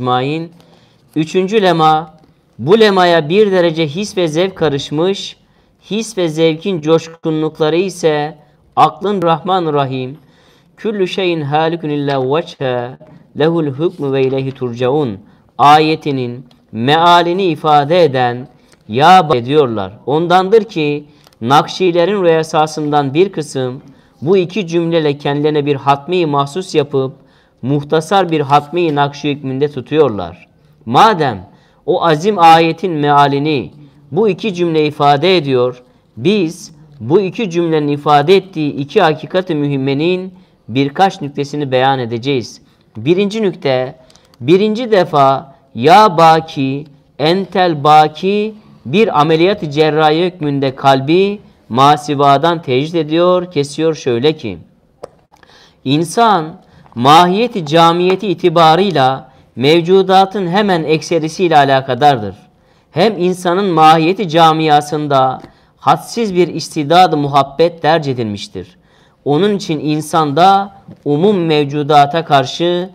ecmain. Üçüncü lema, bu lemaya bir derece his ve zevk karışmış, his ve zevkin coşkunlukları ise aklın Rahman Rahim, küllü şeyin halikun illa veçhe, lehul hükmü ve ileyhi turcaun ayetinin mealini ifade eden ya ediyorlar. Ondandır ki Nakşilerin rüyasasından bir kısım bu iki cümleyle kendilerine bir hatmi mahsus yapıp muhtasar bir hatmi nakşi hükmünde tutuyorlar. Madem o azim ayetin mealini bu iki cümle ifade ediyor, biz bu iki cümlenin ifade ettiği iki hakikati mühimmenin birkaç nüktesini beyan edeceğiz. Birinci nükte, birinci defa ya baki, entel baki bir ameliyat-ı cerrahi hükmünde kalbi masivadan tecrit ediyor, kesiyor şöyle ki, insan mahiyeti camiyeti itibarıyla mevcudatın hemen ekserisiyle alakadardır. Hem insanın mahiyeti camiasında hadsiz bir istidad muhabbet derc edilmiştir. Onun için insanda umum mevcudata karşı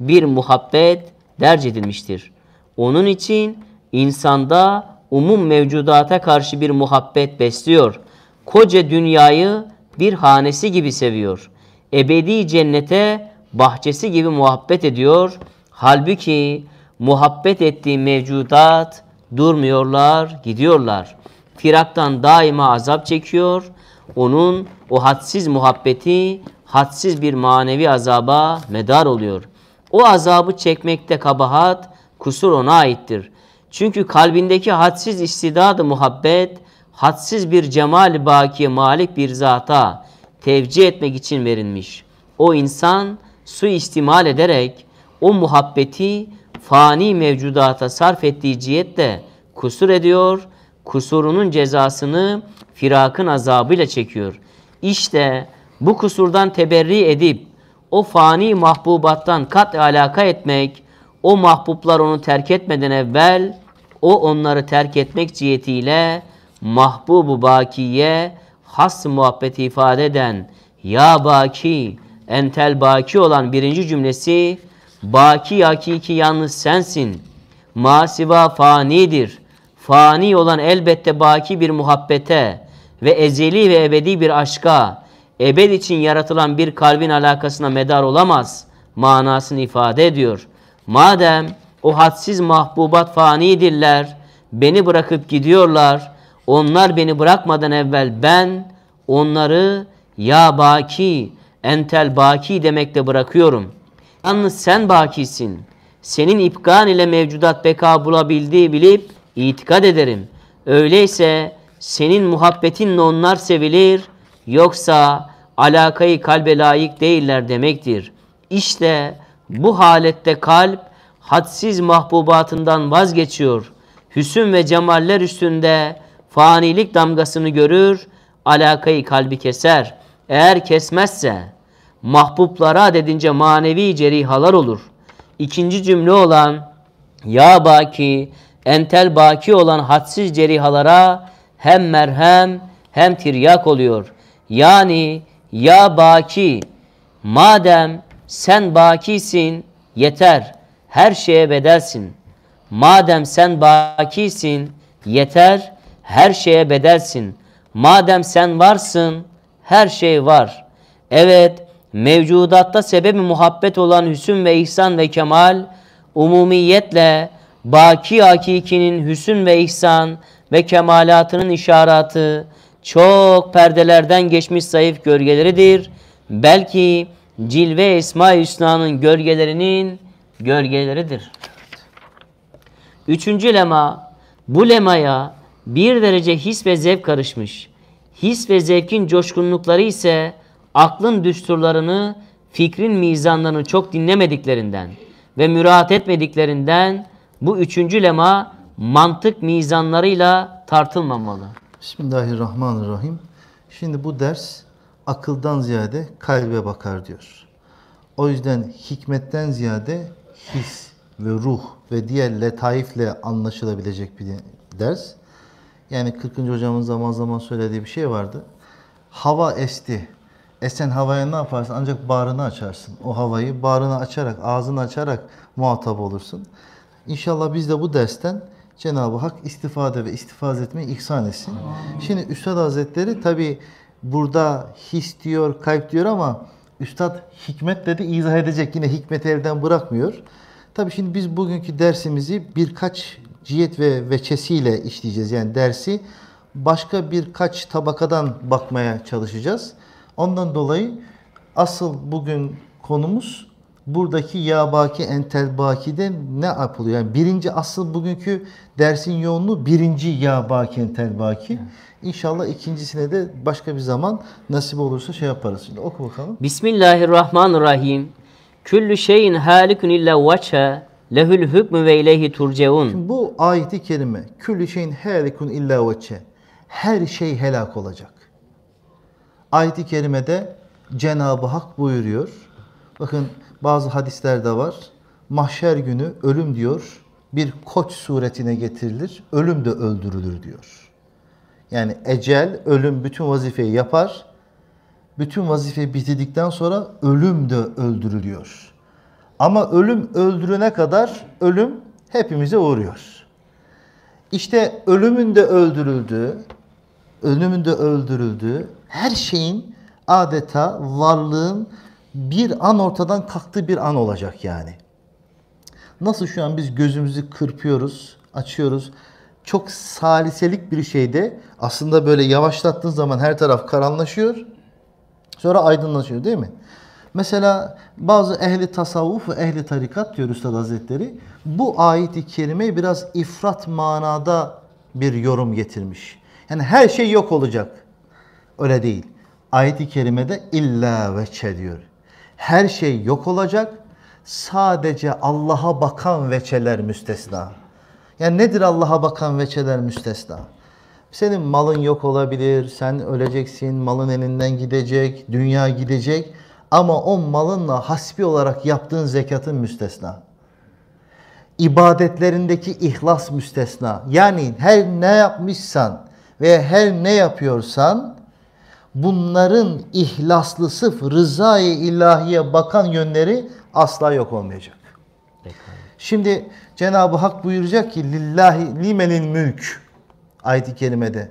bir muhabbet derc edilmiştir. Onun için insanda umum mevcudata karşı bir muhabbet besliyor. Koca dünyayı bir hanesi gibi seviyor. Ebedi cennete bahçesi gibi muhabbet ediyor. Halbuki muhabbet ettiği mevcudat durmuyorlar, gidiyorlar. Firaktan daima azap çekiyor. Onun o hadsiz muhabbeti hadsiz bir manevi azaba medar oluyor. O azabı çekmekte kabahat, kusur ona aittir. Çünkü kalbindeki hadsiz istidadı muhabbet, hadsiz bir cemal baki malik bir zata tevcih etmek için verilmiş. O insan suistimal ederek o muhabbeti fani mevcudata sarf ettiği cihette kusur ediyor, kusurunun cezasını firakın azabıyla çekiyor. İşte bu kusurdan teberri edip o fani mahbubattan kat alaka etmek, o mahbublar onu terk etmeden evvel o onları terk etmek cihetiyle mahbubu bakiye has muhabbeti ifade eden ya baki entel baki olan birinci cümlesi baki hakiki yalnız sensin. Masiva fanidir. Fani olan elbette baki bir muhabbete ve ezeli ve ebedi bir aşka, ebed için yaratılan bir kalbin alakasına medar olamaz manasını ifade ediyor. Madem o hadsiz mahbubat fanidirler, beni bırakıp gidiyorlar, onlar beni bırakmadan evvel ben onları ya baki entel baki demekle bırakıyorum. Yalnız sen bakisin. Senin ipkan ile mevcudat beka bulabildiği bilip itikad ederim. Öyleyse senin muhabbetinle onlar sevilir yoksa alakayı kalbe layık değiller demektir. İşte bu halette kalp hadsiz mahbubatından vazgeçiyor. Hüsün ve cemaller üstünde fanilik damgasını görür, alakayı kalbi keser.'' Eğer kesmezse mahbublara dedince manevi cerihalar olur. İkinci cümle olan ya baki entel baki olan hadsiz cerihalara hem merhem hem tiryak oluyor. Yani ya baki madem sen bakisin yeter her şeye bedelsin. Madem sen bakisin yeter her şeye bedelsin. Madem sen varsın her şey var. Evet, mevcudatta sebebi muhabbet olan Hüsn ve ihsan ve kemal, umumiyetle baki hakikinin Hüsn ve ihsan ve kemalatının işaratı, çok perdelerden geçmiş zayıf gölgeleridir. Belki cilve Esma-i Hüsna'nın gölgelerinin gölgeleridir. Üçüncü lema, bu lemaya bir derece his ve zevk karışmış. His ve zevkin coşkunlukları ise aklın düsturlarını, fikrin mizanlarını çok dinlemediklerinden ve müraat etmediklerinden bu üçüncü lema mantık mizanlarıyla tartılmamalı. Bismillahirrahmanirrahim. Şimdi bu ders akıldan ziyade kalbe bakar diyor. O yüzden hikmetten ziyade his ve ruh ve diğer letaifle anlaşılabilecek bir ders. Yani 40. hocamın zaman zaman söylediği bir şey vardı. Hava esti. Esen havaya ne yaparsın? Ancak bağrını açarsın. O havayı bağrını açarak, ağzını açarak muhatap olursun. İnşallah biz de bu dersten Cenab-ı Hak istifade ve istifaz etmeyi ihsan etsin. Şimdi Üstad Hazretleri tabi burada his diyor, kalp diyor ama Üstad hikmet dedi izah edecek. Yine hikmeti elden bırakmıyor. Tabi şimdi biz bugünkü dersimizi birkaç ciyet ve veçesiyle işleyeceğiz. Yani dersi başka birkaç tabakadan bakmaya çalışacağız. Ondan dolayı asıl bugün konumuz buradaki ya baki entel bakide ne yapılıyor? Yani birinci asıl bugünkü dersin yoğunluğu birinci ya baki entel baki. İnşallah ikincisine de başka bir zaman nasip olursa şey yaparız. Şimdi oku bakalım. Bismillahirrahmanirrahim. Küllü şeyin halikun illa veçhe Lehül hükmü ve ileyhi turceun. Şimdi bu ayeti kerime küllü şeyin helikun illa veçe. Her şey helak olacak. Ayeti kerimede Cenab-ı Hak buyuruyor. Bakın bazı hadislerde var. Mahşer günü ölüm diyor bir koç suretine getirilir. Ölüm de öldürülür diyor. Yani ecel, ölüm bütün vazifeyi yapar. Bütün vazife bitirdikten sonra ölüm de öldürülüyor. Ama ölüm öldürene kadar ölüm hepimize uğruyor. İşte ölümün de öldürüldüğü, ölümün de öldürüldüğü her şeyin adeta varlığın bir an ortadan kalktığı bir an olacak yani. Nasıl şu an biz gözümüzü kırpıyoruz, açıyoruz. Çok saliselik bir şeyde aslında böyle yavaşlattığın zaman her taraf karanlaşıyor. Sonra aydınlaşıyor değil mi? Mesela bazı ehli tasavvuf ve ehli tarikat diyor Üstad Hazretleri. Bu ayet-i kerimeyi biraz ifrat manada bir yorum getirmiş. Yani her şey yok olacak. Öyle değil. Ayet-i kerimede illa veçe diyor. Her şey yok olacak. Sadece Allah'a bakan veçeler müstesna. Yani nedir Allah'a bakan veçeler müstesna? Senin malın yok olabilir, sen öleceksin, malın elinden gidecek, dünya gidecek. Ama o malınla hasbi olarak yaptığın zekatın müstesna. İbadetlerindeki ihlas müstesna. Yani her ne yapmışsan ve her ne yapıyorsan bunların ihlaslı sıf rızayı ilahiye bakan yönleri asla yok olmayacak. Şimdi Cenab-ı Hak buyuracak ki lillahi limenin mülk ayet-i kerimede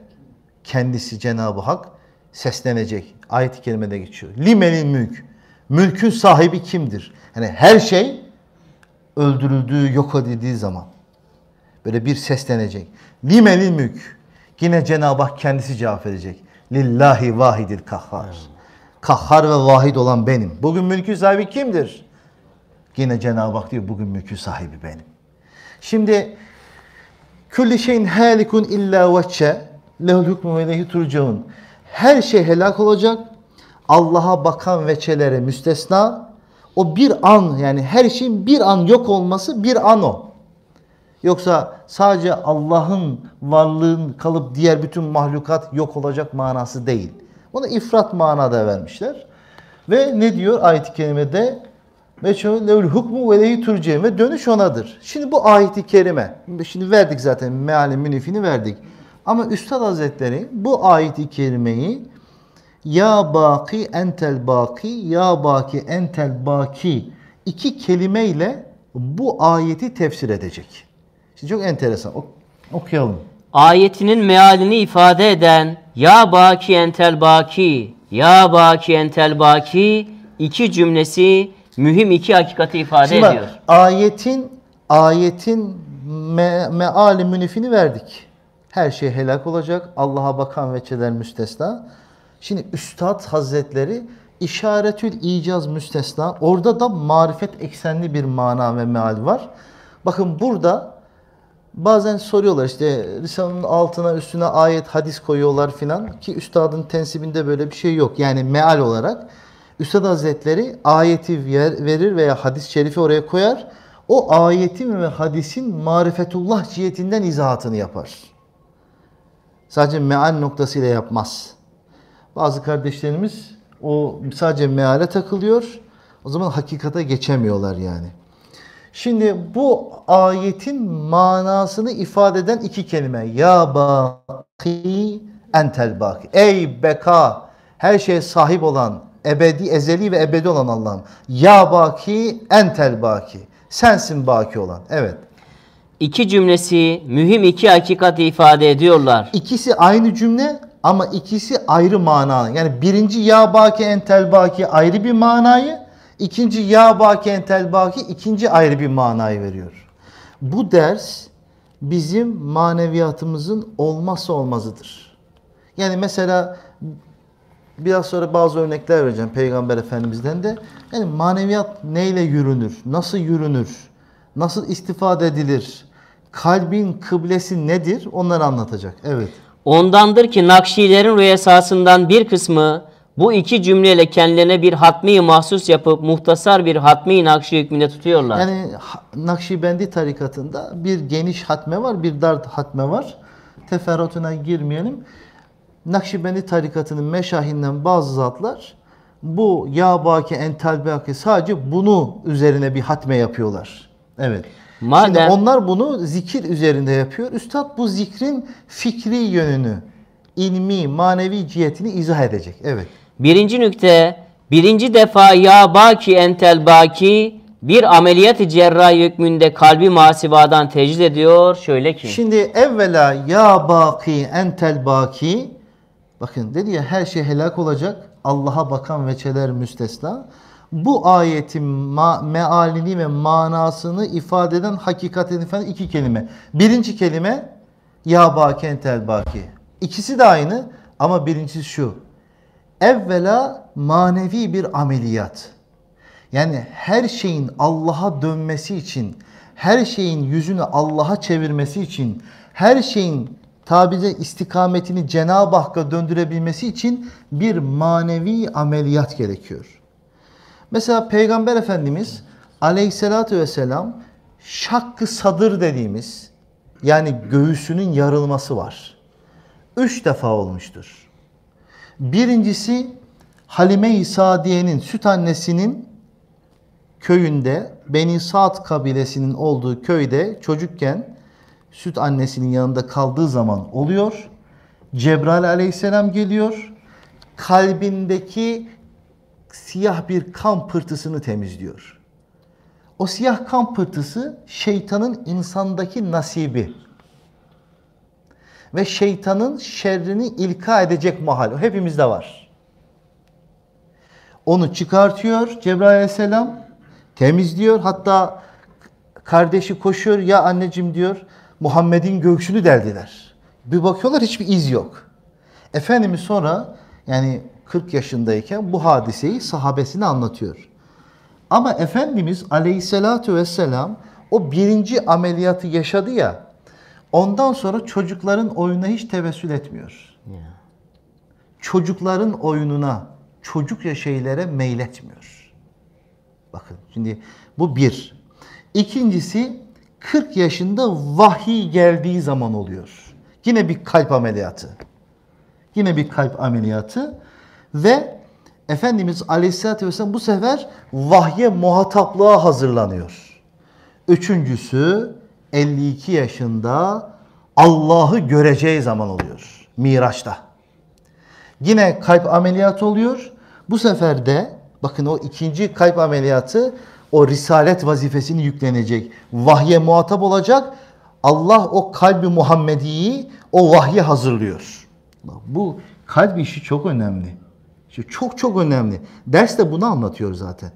kendisi Cenab-ı Hak seslenecek. Ayet-i kerimede geçiyor. Limenil mülk. Mülkün sahibi kimdir? Hani her şey öldürüldüğü, yok edildiği zaman böyle bir seslenecek. Limenil mülk. Yine Cenab-ı Hak kendisi cevap verecek. Lillahi vahidil kahhar. Kahhar ve vahid olan benim. Bugün mülkün sahibi kimdir? Yine Cenab-ı Hak diyor bugün mülkün sahibi benim. Şimdi külli şeyin halikun illa vecce lehul hukmu ve lehi turcaun her şey helak olacak. Allah'a bakan veçelere müstesna. O bir an yani her şeyin bir an yok olması bir an o. Yoksa sadece Allah'ın varlığın kalıp diğer bütün mahlukat yok olacak manası değil. Bunu ifrat manada vermişler. Ve ne diyor ayet-i kerimede? Meçhul levül hukmu ve lehi ve dönüş onadır. Şimdi bu ayeti kerime, şimdi verdik zaten meali münifini verdik. Ama Üstad Hazretleri bu ayeti i kerimeyi Ya baki entel baki, ya baki entel baki iki kelimeyle bu ayeti tefsir edecek. Şimdi çok enteresan. Ok okuyalım. Ayetinin mealini ifade eden Ya baki entel baki, ya baki entel baki iki cümlesi mühim iki hakikati ifade Şimdi bak, ediyor. Ayetin ayetin me meali münifini verdik. Her şey helak olacak. Allah'a bakan veçeler müstesna. Şimdi Üstad Hazretleri işaretül icaz müstesna. Orada da marifet eksenli bir mana ve meal var. Bakın burada bazen soruyorlar işte Risale'nin altına üstüne ayet hadis koyuyorlar filan ki üstadın tensibinde böyle bir şey yok. Yani meal olarak Üstad Hazretleri ayeti verir veya hadis-i şerifi oraya koyar. O ayetin ve hadisin marifetullah cihetinden izahatını yapar. Sadece meal noktasıyla yapmaz. Bazı kardeşlerimiz o sadece meale takılıyor. O zaman hakikate geçemiyorlar yani. Şimdi bu ayetin manasını ifade eden iki kelime. Ya baki entel baki. Ey beka her şeye sahip olan, ebedi, ezeli ve ebedi olan Allah'ım. Ya baki entel baki. Sensin baki olan. Evet iki cümlesi mühim iki hakikati ifade ediyorlar. İkisi aynı cümle ama ikisi ayrı manalı. Yani birinci ya baki entel baki ayrı bir manayı, ikinci ya baki entel baki ikinci ayrı bir manayı veriyor. Bu ders bizim maneviyatımızın olmazsa olmazıdır. Yani mesela biraz sonra bazı örnekler vereceğim Peygamber Efendimiz'den de. Yani maneviyat neyle yürünür? Nasıl yürünür? Nasıl istifade edilir? kalbin kıblesi nedir onları anlatacak. Evet. Ondandır ki Nakşilerin rüyasasından bir kısmı bu iki cümleyle kendilerine bir hatmi mahsus yapıp muhtasar bir hatmi nakşi hükmünde tutuyorlar. Yani Nakşibendi tarikatında bir geniş hatme var, bir dar hatme var. Teferruatına girmeyelim. Nakşibendi tarikatının meşahinden bazı zatlar bu ya baki entel baki sadece bunu üzerine bir hatme yapıyorlar. Evet. Madem... Şimdi onlar bunu zikir üzerinde yapıyor. Üstad bu zikrin fikri yönünü, ilmi, manevi cihetini izah edecek. Evet. Birinci nükte, birinci defa ya baki entel baki bir ameliyat-ı cerrahi hükmünde kalbi masivadan tecrid ediyor. Şöyle ki. Şimdi evvela ya baki entel baki bakın dedi ya her şey helak olacak. Allah'a bakan veçeler müstesna bu ayetin ma mealini ve manasını ifade eden hakikaten efendim iki kelime. Birinci kelime ya baki baki. İkisi de aynı ama birincisi şu. Evvela manevi bir ameliyat. Yani her şeyin Allah'a dönmesi için, her şeyin yüzünü Allah'a çevirmesi için, her şeyin tabirle istikametini Cenab-ı Hakk'a döndürebilmesi için bir manevi ameliyat gerekiyor. Mesela Peygamber Efendimiz aleyhissalatü vesselam şakkı sadır dediğimiz yani göğsünün yarılması var. Üç defa olmuştur. Birincisi Halime-i Sadiye'nin süt annesinin köyünde Beni Saad kabilesinin olduğu köyde çocukken süt annesinin yanında kaldığı zaman oluyor. Cebrail aleyhisselam geliyor. Kalbindeki siyah bir kan pırtısını temizliyor. O siyah kan pırtısı şeytanın insandaki nasibi. Ve şeytanın şerrini ilka edecek mahal. O hepimizde var. Onu çıkartıyor Cebrail aleyhisselam. Temizliyor. Hatta kardeşi koşuyor. Ya anneciğim diyor. Muhammed'in göğsünü deldiler. Bir bakıyorlar hiçbir iz yok. Efendimiz sonra yani 40 yaşındayken bu hadiseyi sahabesine anlatıyor. Ama Efendimiz aleyhissalatü vesselam o birinci ameliyatı yaşadı ya ondan sonra çocukların oyununa hiç tevessül etmiyor. Çocukların oyununa, çocukça şeylere meyletmiyor. Bakın şimdi bu bir. İkincisi 40 yaşında vahiy geldiği zaman oluyor. Yine bir kalp ameliyatı. Yine bir kalp ameliyatı. Ve Efendimiz Aleyhisselatü Vesselam bu sefer vahye muhataplığa hazırlanıyor. Üçüncüsü 52 yaşında Allah'ı göreceği zaman oluyor. Miraç'ta. Yine kalp ameliyatı oluyor. Bu sefer de bakın o ikinci kalp ameliyatı o risalet vazifesini yüklenecek. Vahye muhatap olacak. Allah o kalbi Muhammedi'yi o vahye hazırlıyor. Bu kalp işi çok önemli. İşte çok çok önemli. Ders de bunu anlatıyor zaten.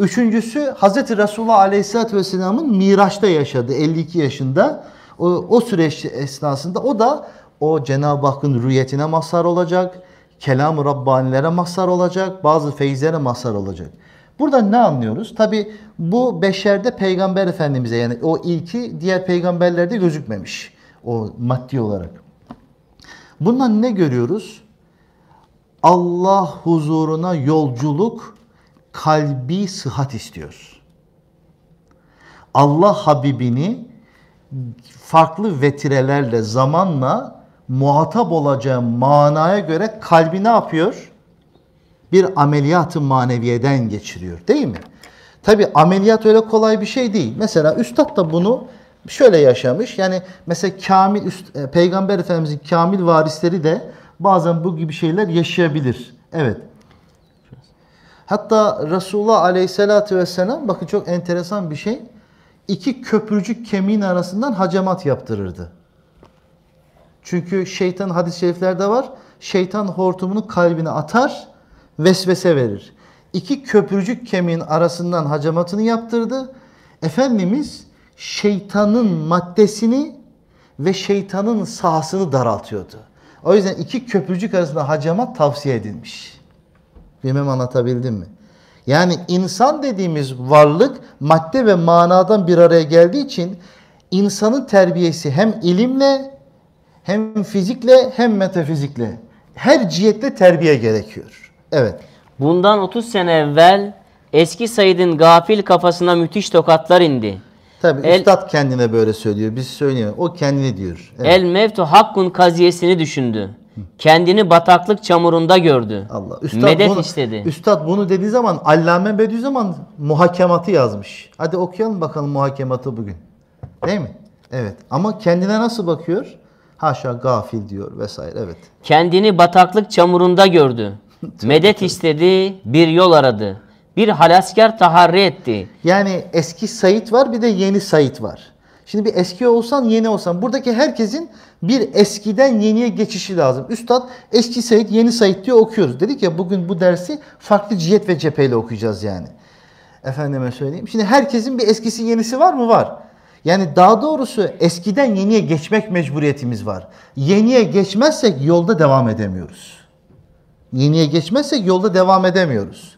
Üçüncüsü Hazreti Resulullah Aleyhisselatü Vesselam'ın Miraç'ta yaşadı 52 yaşında. O, o süreç esnasında o da o Cenab-ı Hakk'ın rüyetine mazhar olacak. Kelam-ı Rabbanilere mazhar olacak. Bazı feyizlere mazhar olacak. Burada ne anlıyoruz? Tabi bu beşerde Peygamber Efendimiz'e yani o ilki diğer peygamberlerde gözükmemiş. O maddi olarak. Bundan ne görüyoruz? Allah huzuruna yolculuk kalbi sıhhat istiyor. Allah Habibini farklı vetirelerle zamanla muhatap olacağı manaya göre kalbi ne yapıyor? Bir ameliyatı maneviyeden geçiriyor değil mi? Tabi ameliyat öyle kolay bir şey değil. Mesela üstad da bunu şöyle yaşamış. Yani mesela Kamil e, Peygamber Efendimizin Kamil varisleri de bazen bu gibi şeyler yaşayabilir. Evet. Hatta Resulullah Aleyhisselatü vesselam bakın çok enteresan bir şey. İki köprücük kemiğin arasından hacamat yaptırırdı. Çünkü şeytan hadis-i şeriflerde var. Şeytan hortumunu kalbine atar, vesvese verir. İki köprücük kemiğin arasından hacamatını yaptırdı. Efendimiz şeytanın maddesini ve şeytanın sahasını daraltıyordu. O yüzden iki köprücük arasında hacamat tavsiye edilmiş. Bilmem anlatabildim mi? Yani insan dediğimiz varlık madde ve manadan bir araya geldiği için insanın terbiyesi hem ilimle hem fizikle hem metafizikle her cihette terbiye gerekiyor. Evet. Bundan 30 sene evvel eski Said'in gafil kafasına müthiş tokatlar indi. Tabi el, üstad kendine böyle söylüyor. Biz söylüyor. O kendini diyor. Evet. El mevtu hakkun kaziyesini düşündü. Kendini bataklık çamurunda gördü. Allah. Üstad Medet bunu, istedi. Üstad bunu dediği zaman Allame Bediüzzaman muhakematı yazmış. Hadi okuyalım bakalım muhakematı bugün. Değil mi? Evet. Ama kendine nasıl bakıyor? Haşa gafil diyor vesaire. Evet. Kendini bataklık çamurunda gördü. Medet istedi, bir yol aradı bir halasker taharri etti. Yani eski Sayit var bir de yeni Sayit var. Şimdi bir eski olsan yeni olsan. Buradaki herkesin bir eskiden yeniye geçişi lazım. Üstad eski Sayit, yeni Sayit diye okuyoruz. Dedik ya bugün bu dersi farklı cihet ve cepheyle okuyacağız yani. Efendime söyleyeyim. Şimdi herkesin bir eskisi yenisi var mı? Var. Yani daha doğrusu eskiden yeniye geçmek mecburiyetimiz var. Yeniye geçmezsek yolda devam edemiyoruz. Yeniye geçmezsek yolda devam edemiyoruz.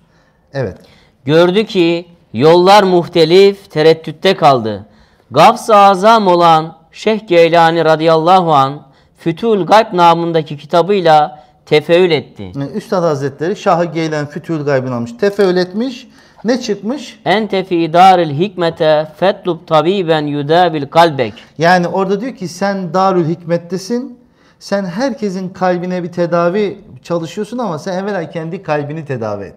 Evet. Gördü ki yollar muhtelif tereddütte kaldı. Gavs-ı azam olan Şeyh Geylani radıyallahu an Fütül Gayb namındaki kitabıyla tefeül etti. E, Üstad Hazretleri Şahı Geylani Fütül Gayb'ını almış. Tefeül etmiş. Ne çıkmış? Ente fi idaril hikmete fetlub tabiben yudabil kalbek. Yani orada diyor ki sen darül hikmettesin. Sen herkesin kalbine bir tedavi çalışıyorsun ama sen evvela kendi kalbini tedavi et.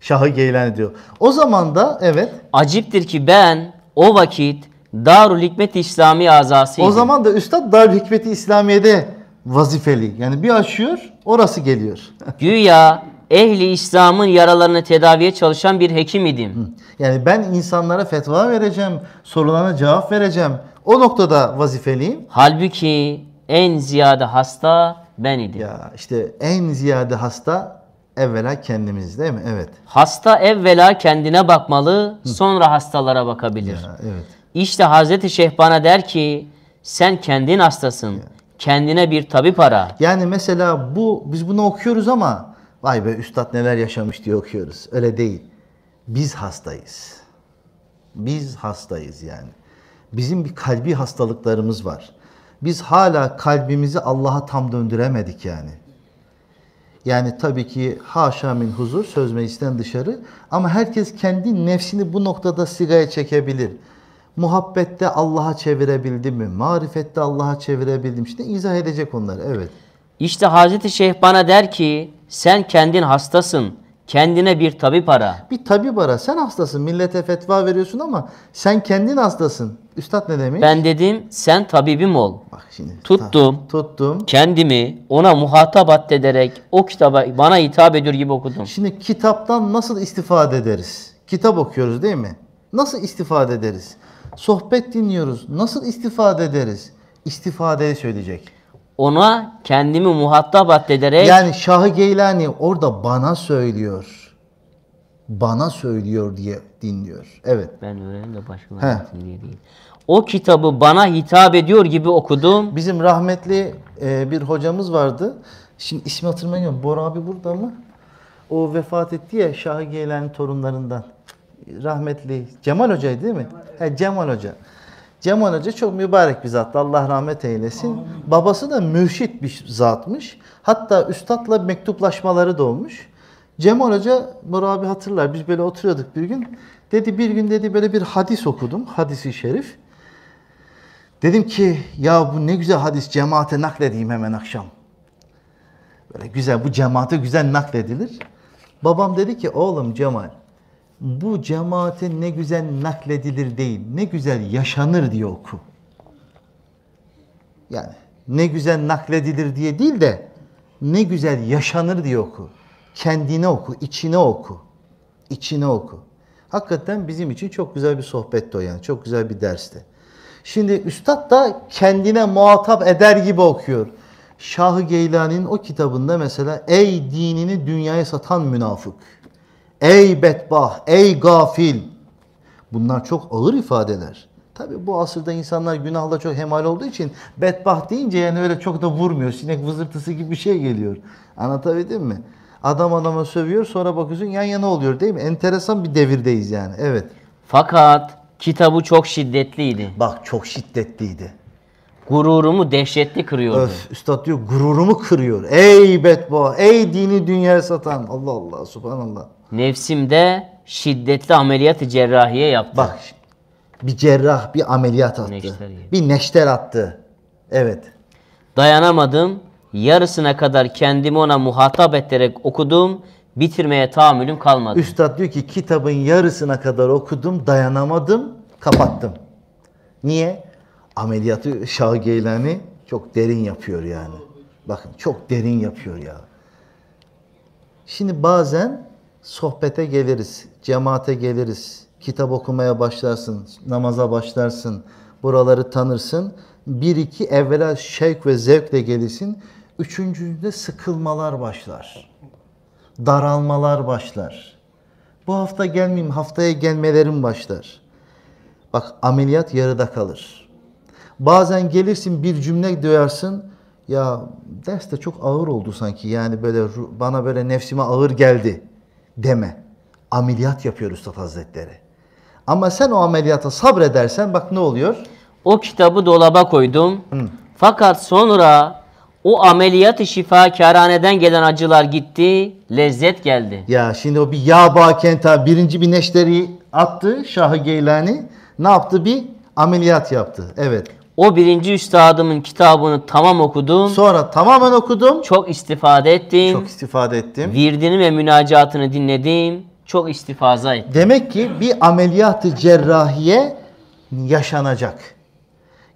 Şahı Geylani diyor. O zaman da evet. Aciptir ki ben o vakit Darül Hikmet İslami azasıydım. O zaman da Üstad Darül hikmet İslamiye'de vazifeli. Yani bir açıyor orası geliyor. Güya ehli İslam'ın yaralarını tedaviye çalışan bir hekim idim. Yani ben insanlara fetva vereceğim, sorularına cevap vereceğim. O noktada vazifeliyim. Halbuki en ziyade hasta ben idim. Ya işte en ziyade hasta evvela kendimiz değil mi? Evet. Hasta evvela kendine bakmalı, Hı. sonra hastalara bakabilir. Ya, evet. İşte Hazreti Şeyh bana der ki sen kendin hastasın. Ya. Kendine bir tabip ara. Yani mesela bu biz bunu okuyoruz ama vay be üstad neler yaşamış diye okuyoruz. Öyle değil. Biz hastayız. Biz hastayız yani. Bizim bir kalbi hastalıklarımız var. Biz hala kalbimizi Allah'a tam döndüremedik yani. Yani tabii ki haşa min huzur söz meclisten dışarı ama herkes kendi nefsini bu noktada sigaya çekebilir. Muhabbette Allah'a çevirebildim mi? Marifette Allah'a çevirebildim. Şimdi izah edecek onlar. Evet. İşte Hazreti Şeyh bana der ki sen kendin hastasın. Kendine bir tabip ara. Bir tabip ara. Sen hastasın. Millete fetva veriyorsun ama sen kendin hastasın. Üstad ne demiş? Ben dedim sen tabibim ol. Bak şimdi. Tuttum. Ta, tuttum. Kendimi ona muhatap ederek o kitaba bana hitap ediyor gibi okudum. Şimdi kitaptan nasıl istifade ederiz? Kitap okuyoruz değil mi? Nasıl istifade ederiz? Sohbet dinliyoruz. Nasıl istifade ederiz? İstifadeyi söyleyecek ona kendimi muhatap addederek yani Şahı Geylani orada bana söylüyor. Bana söylüyor diye dinliyor. Evet. Ben öğrendim de başkaları diye değil. O kitabı bana hitap ediyor gibi okudum. Bizim rahmetli e, bir hocamız vardı. Şimdi ismi hatırlamıyorum. Bora abi burada mı? O vefat etti ya Şahı Geylani torunlarından. Rahmetli Cemal Hoca'ydı değil mi? Cemal, evet. He, Cemal Hoca. Cemal Hoca çok mübarek bir zattı. Allah rahmet eylesin. Amin. Babası da mürşit bir zatmış. Hatta üstadla mektuplaşmaları da olmuş. Cemal Hoca, Murat abi hatırlar biz böyle oturuyorduk bir gün. Dedi bir gün dedi böyle bir hadis okudum. Hadisi şerif. Dedim ki ya bu ne güzel hadis cemaate nakledeyim hemen akşam. Böyle güzel bu cemaate güzel nakledilir. Babam dedi ki oğlum Cemal bu cemaate ne güzel nakledilir değil, ne güzel yaşanır diye oku. Yani ne güzel nakledilir diye değil de ne güzel yaşanır diye oku. Kendine oku, içine oku. İçine oku. Hakikaten bizim için çok güzel bir sohbetti o yani. Çok güzel bir dersti. Şimdi üstad da kendine muhatap eder gibi okuyor. Şahı Geylani'nin o kitabında mesela ey dinini dünyaya satan münafık Ey betbah, ey gafil. Bunlar çok ağır ifadeler. Tabi bu asırda insanlar günahla çok hemal olduğu için betbah deyince yani öyle çok da vurmuyor. Sinek vızırtısı gibi bir şey geliyor. Anlatabildim mi? Adam adama sövüyor sonra bakıyorsun yan yana oluyor değil mi? Enteresan bir devirdeyiz yani. Evet. Fakat kitabı çok şiddetliydi. Bak çok şiddetliydi. Gururumu dehşetli kırıyordu. Öf, üstad diyor gururumu kırıyor. Ey betbah, ey dini dünyaya satan. Allah Allah, subhanallah. Nefsimde şiddetli ameliyatı cerrahiye yaptı. Bak bir cerrah bir ameliyat attı. Neşter bir neşter attı. Evet. Dayanamadım. Yarısına kadar kendimi ona muhatap ederek okudum. Bitirmeye tahammülüm kalmadı. Üstad diyor ki kitabın yarısına kadar okudum, dayanamadım, kapattım. Niye? Ameliyatı Şah Geylani çok derin yapıyor yani. Bakın çok derin yapıyor ya. Şimdi bazen sohbete geliriz, cemaate geliriz, kitap okumaya başlarsın, namaza başlarsın, buraları tanırsın. Bir iki evvela şevk ve zevkle gelirsin. Üçüncünde sıkılmalar başlar. Daralmalar başlar. Bu hafta gelmeyeyim, haftaya gelmelerim başlar. Bak ameliyat yarıda kalır. Bazen gelirsin bir cümle duyarsın. Ya ders de çok ağır oldu sanki. Yani böyle bana böyle nefsime ağır geldi deme. Ameliyat yapıyor Üstad Hazretleri. Ama sen o ameliyata sabredersen bak ne oluyor? O kitabı dolaba koydum. Hı. Fakat sonra o ameliyatı şifa kâraneden gelen acılar gitti, lezzet geldi. Ya şimdi o bir ya bakenta birinci bir neşteri attı Şahı Geylani. Ne yaptı? Bir ameliyat yaptı. Evet. O birinci üstadımın kitabını tamam okudum. Sonra tamamen okudum. Çok istifade ettim. Çok istifade ettim. Virdini ve münacatını dinledim. Çok istifaza ettim. Demek ki bir ameliyatı cerrahiye yaşanacak.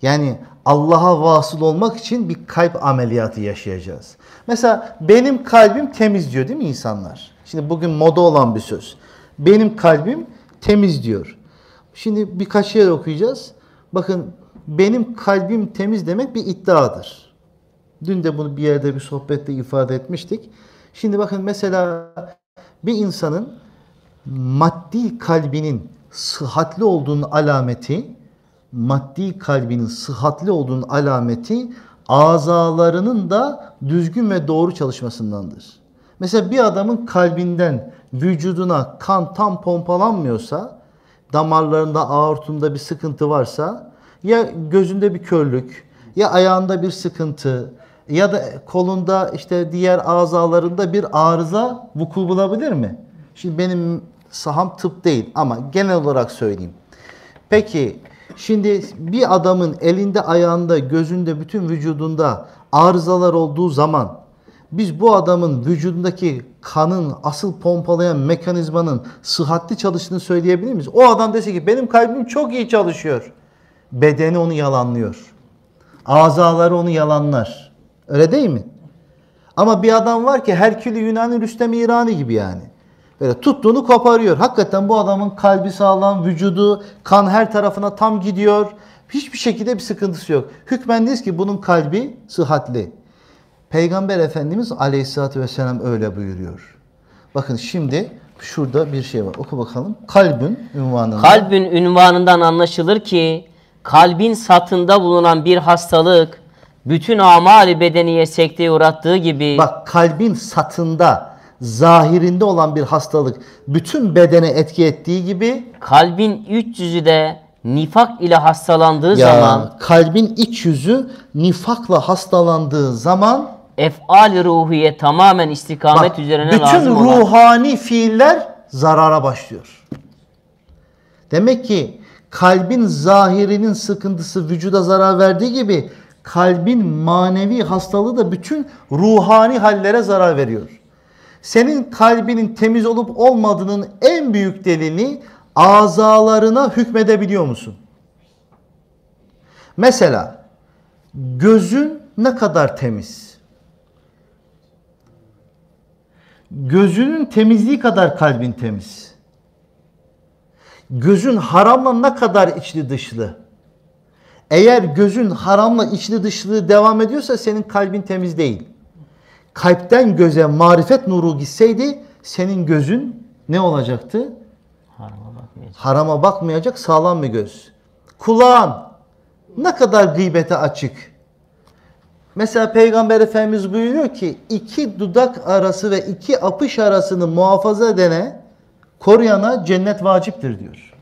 Yani Allah'a vasıl olmak için bir kalp ameliyatı yaşayacağız. Mesela benim kalbim temiz diyor değil mi insanlar? Şimdi bugün moda olan bir söz. Benim kalbim temiz diyor. Şimdi birkaç yer şey okuyacağız. Bakın benim kalbim temiz demek bir iddiadır. Dün de bunu bir yerde bir sohbette ifade etmiştik. Şimdi bakın mesela bir insanın maddi kalbinin sıhhatli olduğunun alameti maddi kalbinin sıhhatli olduğunun alameti azalarının da düzgün ve doğru çalışmasındandır. Mesela bir adamın kalbinden vücuduna kan tam pompalanmıyorsa, damarlarında, aortunda bir sıkıntı varsa ya gözünde bir körlük, ya ayağında bir sıkıntı, ya da kolunda işte diğer azalarında bir arıza vuku bulabilir mi? Şimdi benim saham tıp değil ama genel olarak söyleyeyim. Peki şimdi bir adamın elinde, ayağında, gözünde, bütün vücudunda arızalar olduğu zaman biz bu adamın vücudundaki kanın asıl pompalayan mekanizmanın sıhhatli çalıştığını söyleyebilir miyiz? O adam dese ki benim kalbim çok iyi çalışıyor. Bedeni onu yalanlıyor. Azaları onu yalanlar. Öyle değil mi? Ama bir adam var ki Herkülü Yunan'ı Rüstem İrani gibi yani. Böyle tuttuğunu koparıyor. Hakikaten bu adamın kalbi sağlam, vücudu, kan her tarafına tam gidiyor. Hiçbir şekilde bir sıkıntısı yok. Hükmendeyiz ki bunun kalbi sıhhatli. Peygamber Efendimiz Aleyhisselatü vesselam öyle buyuruyor. Bakın şimdi şurada bir şey var. Oku bakalım. Kalbin ünvanından. Kalbin ünvanından anlaşılır ki kalbin satında bulunan bir hastalık bütün amali bedeniye sekteye uğrattığı gibi Bak kalbin satında zahirinde olan bir hastalık bütün bedene etki ettiği gibi kalbin üç yüzü de nifak ile hastalandığı ya, zaman kalbin iç yüzü nifakla hastalandığı zaman efal ruhiye tamamen istikamet bak, üzerine lazım bütün ruhani fiiller zarara başlıyor. Demek ki kalbin zahirinin sıkıntısı vücuda zarar verdiği gibi kalbin manevi hastalığı da bütün ruhani hallere zarar veriyor. Senin kalbinin temiz olup olmadığının en büyük delili azalarına hükmedebiliyor musun? Mesela gözün ne kadar temiz? Gözünün temizliği kadar kalbin temiz gözün haramla ne kadar içli dışlı? Eğer gözün haramla içli dışlı devam ediyorsa senin kalbin temiz değil. Kalpten göze marifet nuru gitseydi senin gözün ne olacaktı? Harama bakmayacak. Harama bakmayacak sağlam bir göz. Kulağın ne kadar gıybete açık. Mesela Peygamber Efendimiz buyuruyor ki iki dudak arası ve iki apış arasını muhafaza edene koruyana cennet vaciptir diyor.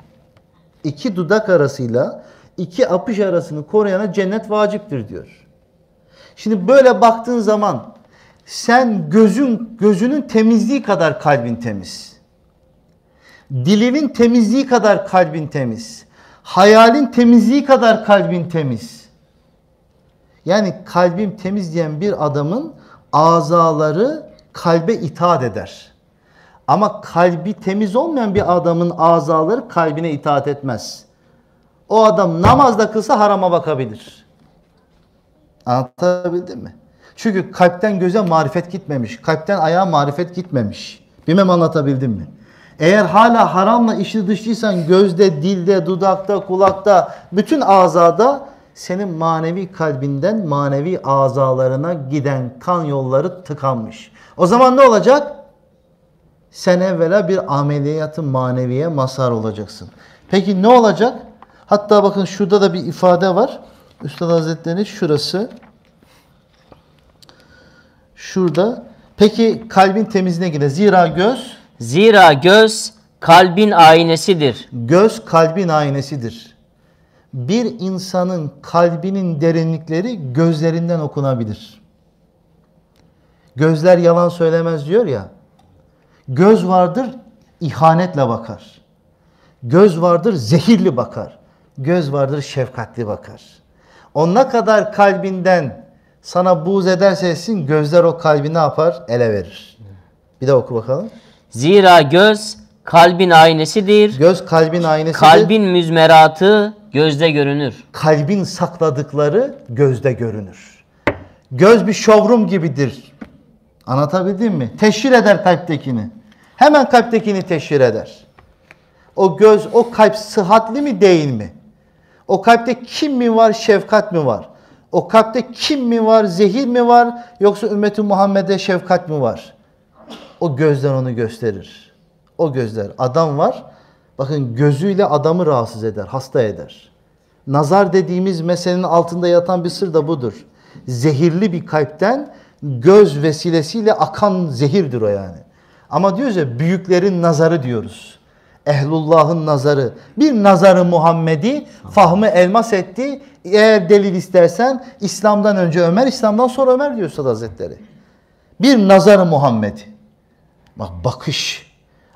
İki dudak arasıyla iki apış arasını koruyana cennet vaciptir diyor. Şimdi böyle baktığın zaman sen gözün gözünün temizliği kadar kalbin temiz. Dilinin temizliği kadar kalbin temiz. Hayalin temizliği kadar kalbin temiz. Yani kalbim temiz diyen bir adamın azaları kalbe itaat eder. Ama kalbi temiz olmayan bir adamın azaları kalbine itaat etmez. O adam namazda kılsa harama bakabilir. Anlatabildim mi? Çünkü kalpten göze marifet gitmemiş. Kalpten ayağa marifet gitmemiş. Bilmem anlatabildim mi? Eğer hala haramla işli dışlıysan gözde, dilde, dudakta, kulakta, bütün azada senin manevi kalbinden manevi azalarına giden kan yolları tıkanmış. O zaman ne olacak? sen evvela bir ameliyatın maneviye masar olacaksın. Peki ne olacak? Hatta bakın şurada da bir ifade var. Üstad Hazretleri şurası. Şurada. Peki kalbin temizine gider. Zira göz. Zira göz kalbin aynesidir. Göz kalbin aynesidir. Bir insanın kalbinin derinlikleri gözlerinden okunabilir. Gözler yalan söylemez diyor ya. Göz vardır ihanetle bakar. Göz vardır zehirli bakar. Göz vardır şefkatli bakar. O ne kadar kalbinden sana buğz ederse etsin gözler o kalbi ne yapar? Ele verir. Bir de oku bakalım. Zira göz kalbin aynesidir. Göz kalbin aynesidir. Kalbin müzmeratı gözde görünür. Kalbin sakladıkları gözde görünür. Göz bir şovrum gibidir. Anlatabildim mi? Teşhir eder kalptekini. Hemen kalptekini teşhir eder. O göz, o kalp sıhhatli mi değil mi? O kalpte kim mi var, şefkat mi var? O kalpte kim mi var, zehir mi var? Yoksa ümmeti Muhammed'e şefkat mi var? O gözler onu gösterir. O gözler. Adam var. Bakın gözüyle adamı rahatsız eder, hasta eder. Nazar dediğimiz meselenin altında yatan bir sır da budur. Zehirli bir kalpten göz vesilesiyle akan zehirdir o yani. Ama diyoruz ya büyüklerin nazarı diyoruz. Ehlullah'ın nazarı. Bir nazarı Muhammed'i fahmı elmas etti. Eğer delil istersen İslam'dan önce Ömer, İslam'dan sonra Ömer diyor Üstad Hazretleri. Bir nazarı Muhammed. Bak bakış.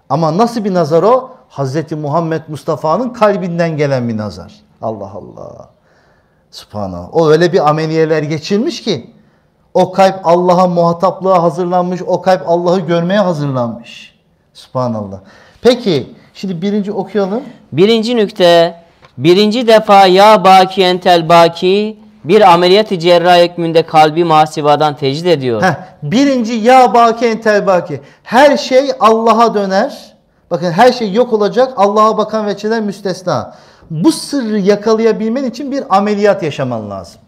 Ama nasıl bir nazar o? Hazreti Muhammed Mustafa'nın kalbinden gelen bir nazar. Allah Allah. Subhanallah. O öyle bir ameliyeler geçirmiş ki o kalp Allah'a muhataplığa hazırlanmış. O kalp Allah'ı görmeye hazırlanmış. Subhanallah. Peki şimdi birinci okuyalım. Birinci nükte birinci defa ya baki entel baki bir ameliyat-ı cerrahi hükmünde kalbi masivadan tecrid ediyor. Heh, birinci ya baki entel baki. Her şey Allah'a döner. Bakın her şey yok olacak. Allah'a bakan veçeler müstesna. Bu sırrı yakalayabilmen için bir ameliyat yaşaman lazım.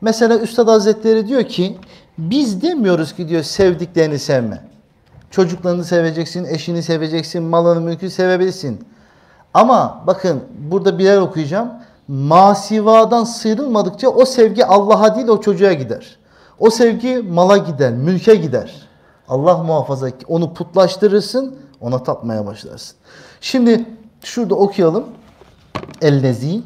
Mesela Üstad Hazretleri diyor ki biz demiyoruz ki diyor sevdiklerini sevme. Çocuklarını seveceksin, eşini seveceksin, malını mülkü sevebilirsin. Ama bakın burada birer okuyacağım. Masivadan sıyrılmadıkça o sevgi Allah'a değil o çocuğa gider. O sevgi mala gider, mülke gider. Allah muhafaza onu putlaştırırsın, ona tapmaya başlarsın. Şimdi şurada okuyalım. Ellezi.